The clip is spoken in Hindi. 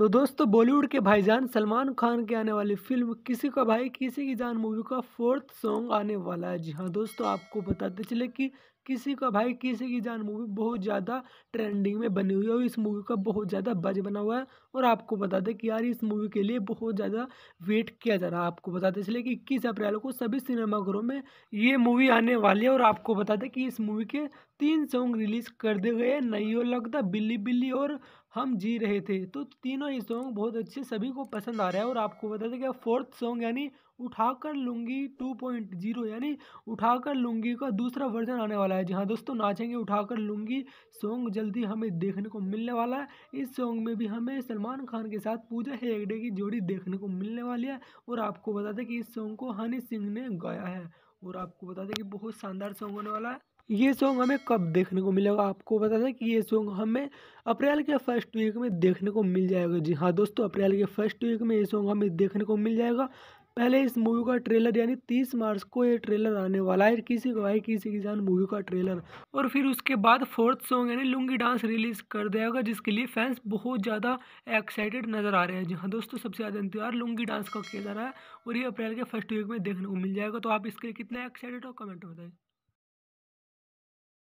तो दोस्तों बॉलीवुड के भाईजान सलमान खान के आने वाली फिल्म किसी का भाई किसी की जान मूवी का फोर्थ सॉन्ग आने वाला है जी हाँ दोस्तों आपको बताते चले कि किसी का भाई किसी की जान मूवी बहुत ज़्यादा ट्रेंडिंग में बनी हुई है और इस मूवी का बहुत ज़्यादा बज बना हुआ है और आपको बता दें कि यार इस मूवी के लिए बहुत ज़्यादा वेट किया जा रहा है आपको बताते चले कि इक्कीस अप्रैल को सभी सिनेमाघरों में ये मूवी आने वाली है और आपको बता दें कि इस मूवी के तीन सॉन्ग रिलीज़ कर दिए गए हैं और लगता बिल्ली बिल्ली और हम जी रहे थे तो तीनों ये सॉन्ग बहुत अच्छे सभी को पसंद आ रहा है और आपको बता दें कि फोर्थ सॉन्ग यानी उठाकर कर लूँगी टू पॉइंट जीरो यानी उठाकर कर का दूसरा वर्जन आने वाला है जी हाँ दोस्तों नाचेंगे उठाकर कर सॉन्ग जल्दी हमें देखने को मिलने वाला है इस सॉन्ग में भी हमें सलमान खान के साथ पूजा हेगड़े की जोड़ी देखने को मिलने वाली है और आपको बता दें कि इस सॉन्ग को हनी सिंह ने गाया है और आपको बता दें कि बहुत शानदार सॉन्ग होने वाला है ये सॉन्ग हमें कब देखने को मिलेगा आपको बता दें कि ये सॉन्ग हमें अप्रैल के फर्स्ट वीक में देखने को मिल जाएगा जी हाँ दोस्तों अप्रैल के फर्स्ट वीक में ये सॉन्ग हमें देखने को मिल जाएगा पहले इस मूवी का ट्रेलर यानी तीस मार्च को ये ट्रेलर आने वाला है किसी को भाई किसी किसान मूवी का ट्रेलर और फिर उसके बाद फोर्थ सॉन्ग यानी लुंगी डांस रिलीज कर देगा जिसके लिए फैंस बहुत ज़्यादा एक्साइटेड नज़र आ रहे हैं जी हाँ दोस्तों सबसे ज़्यादा इंतजार लुंगी डांस का किया जा रहा है और ये अप्रैल के फर्स्ट वीक में देखने को मिल जाएगा तो आप इसके लिए कितना एक्साइटेड हो कमेंट बताइए